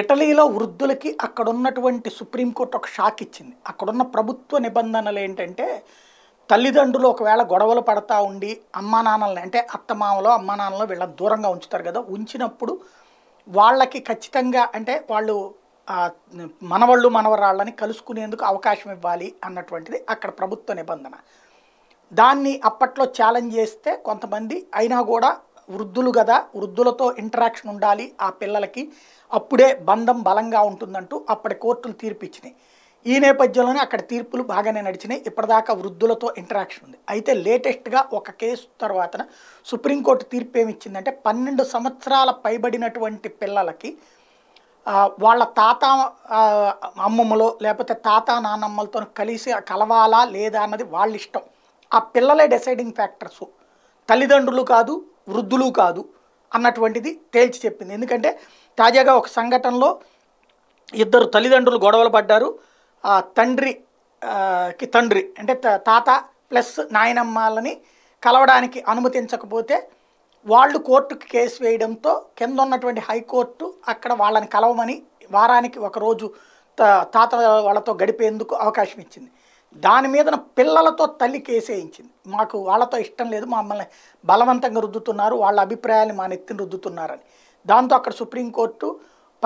ఇటలీలో వృద్ధులకి అక్కడ ఉన్నటువంటి సుప్రీంకోర్టు ఒక షాక్ ఇచ్చింది అక్కడున్న ప్రభుత్వ నిబంధనలు ఏంటంటే తల్లిదండ్రులు ఒకవేళ గొడవలు పడతా ఉండి అమ్మా నాన్నలని అంటే అత్తమామలో అమ్మా నాన్నలు వీళ్ళని దూరంగా ఉంచుతారు కదా ఉంచినప్పుడు వాళ్ళకి ఖచ్చితంగా అంటే వాళ్ళు మనవళ్ళు మనవరాళ్ళని కలుసుకునేందుకు అవకాశం ఇవ్వాలి అన్నటువంటిది అక్కడ ప్రభుత్వ నిబంధన దాన్ని అప్పట్లో ఛాలెంజ్ చేస్తే కొంతమంది అయినా కూడా వృద్ధులు కదా వృద్ధులతో ఇంటరాక్షన్ ఉండాలి ఆ పిల్లలకి అప్పుడే బంధం బలంగా ఉంటుందంటూ అప్పటి కోర్టులు తీర్పు ఇచ్చినాయి ఈ నేపథ్యంలోనే అక్కడ తీర్పులు బాగానే నడిచినాయి ఇప్పటిదాకా వృద్ధులతో ఇంటరాక్షన్ ఉంది అయితే లేటెస్ట్గా ఒక కేసు తర్వాత సుప్రీంకోర్టు తీర్పు ఏమిచ్చిందంటే పన్నెండు సంవత్సరాల పైబడినటువంటి పిల్లలకి వాళ్ళ తాత అమ్మమ్మలో లేకపోతే తాత నానమ్మలతో కలిసి కలవాలా లేదా అన్నది వాళ్ళ ఇష్టం ఆ పిల్లలే డిసైడింగ్ ఫ్యాక్టర్సు తల్లిదండ్రులు కాదు వృద్ధులు కాదు అన్నటువంటిది తేల్చి చెప్పింది ఎందుకంటే తాజాగా ఒక సంఘటనలో ఇద్దరు తల్లిదండ్రులు గొడవలు పడ్డారు ఆ తండ్రికి తండ్రి అంటే తాత ప్లస్ నాయనమ్మలని కలవడానికి అనుమతించకపోతే వాళ్ళు కోర్టుకు కేసు వేయడంతో కింద ఉన్నటువంటి హైకోర్టు అక్కడ వాళ్ళని కలవమని వారానికి ఒకరోజు తాత వాళ్ళతో గడిపేందుకు అవకాశం ఇచ్చింది దాని మీద పిల్లలతో తల్లి కేసేయించింది మాకు వాళ్ళతో ఇష్టం లేదు మమ్మల్ని బలవంతంగా రుద్దుతున్నారు వాళ్ళ అభిప్రాయాన్ని మా నెత్తిని రుద్దుతున్నారని దాంతో అక్కడ సుప్రీంకోర్టు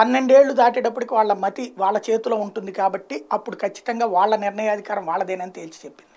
పన్నెండేళ్లు దాటేటప్పటికి వాళ్ళ మతి వాళ్ళ చేతిలో ఉంటుంది కాబట్టి అప్పుడు ఖచ్చితంగా వాళ్ళ నిర్ణయాధికారం వాళ్ళదేనని తేల్చి చెప్పింది